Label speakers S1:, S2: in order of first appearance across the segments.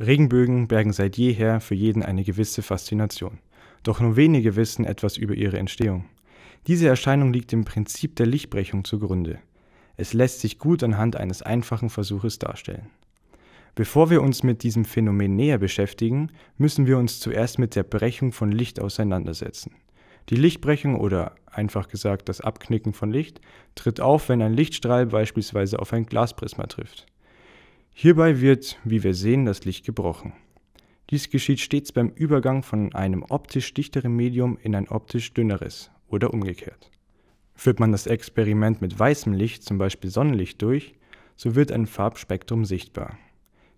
S1: Regenbögen bergen seit jeher für jeden eine gewisse Faszination. Doch nur wenige wissen etwas über ihre Entstehung. Diese Erscheinung liegt dem Prinzip der Lichtbrechung zugrunde. Es lässt sich gut anhand eines einfachen Versuches darstellen. Bevor wir uns mit diesem Phänomen näher beschäftigen, müssen wir uns zuerst mit der Brechung von Licht auseinandersetzen. Die Lichtbrechung oder einfach gesagt das Abknicken von Licht tritt auf, wenn ein Lichtstrahl beispielsweise auf ein Glasprisma trifft. Hierbei wird, wie wir sehen, das Licht gebrochen. Dies geschieht stets beim Übergang von einem optisch dichteren Medium in ein optisch dünneres oder umgekehrt. Führt man das Experiment mit weißem Licht, zum Beispiel Sonnenlicht, durch, so wird ein Farbspektrum sichtbar.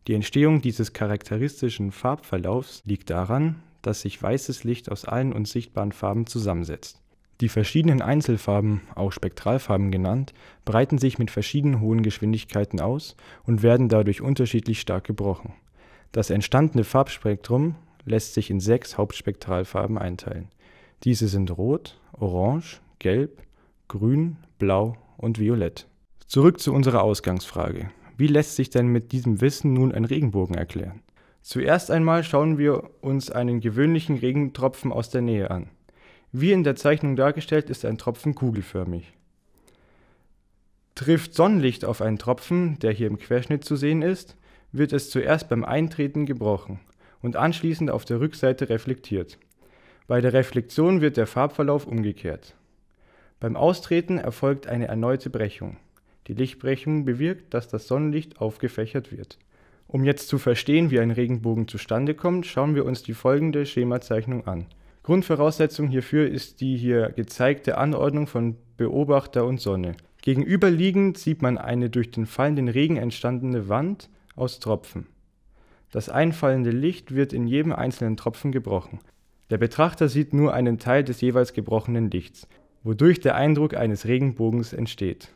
S1: Die Entstehung dieses charakteristischen Farbverlaufs liegt daran, dass sich weißes Licht aus allen uns sichtbaren Farben zusammensetzt. Die verschiedenen Einzelfarben, auch Spektralfarben genannt, breiten sich mit verschieden hohen Geschwindigkeiten aus und werden dadurch unterschiedlich stark gebrochen. Das entstandene Farbspektrum lässt sich in sechs Hauptspektralfarben einteilen. Diese sind Rot, Orange, Gelb, Grün, Blau und Violett. Zurück zu unserer Ausgangsfrage. Wie lässt sich denn mit diesem Wissen nun ein Regenbogen erklären? Zuerst einmal schauen wir uns einen gewöhnlichen Regentropfen aus der Nähe an. Wie in der Zeichnung dargestellt ist ein Tropfen kugelförmig. Trifft Sonnenlicht auf einen Tropfen, der hier im Querschnitt zu sehen ist, wird es zuerst beim Eintreten gebrochen und anschließend auf der Rückseite reflektiert. Bei der Reflexion wird der Farbverlauf umgekehrt. Beim Austreten erfolgt eine erneute Brechung. Die Lichtbrechung bewirkt, dass das Sonnenlicht aufgefächert wird. Um jetzt zu verstehen, wie ein Regenbogen zustande kommt, schauen wir uns die folgende Schemazeichnung an. Grundvoraussetzung hierfür ist die hier gezeigte Anordnung von Beobachter und Sonne. Gegenüberliegend sieht man eine durch den fallenden Regen entstandene Wand aus Tropfen. Das einfallende Licht wird in jedem einzelnen Tropfen gebrochen. Der Betrachter sieht nur einen Teil des jeweils gebrochenen Lichts, wodurch der Eindruck eines Regenbogens entsteht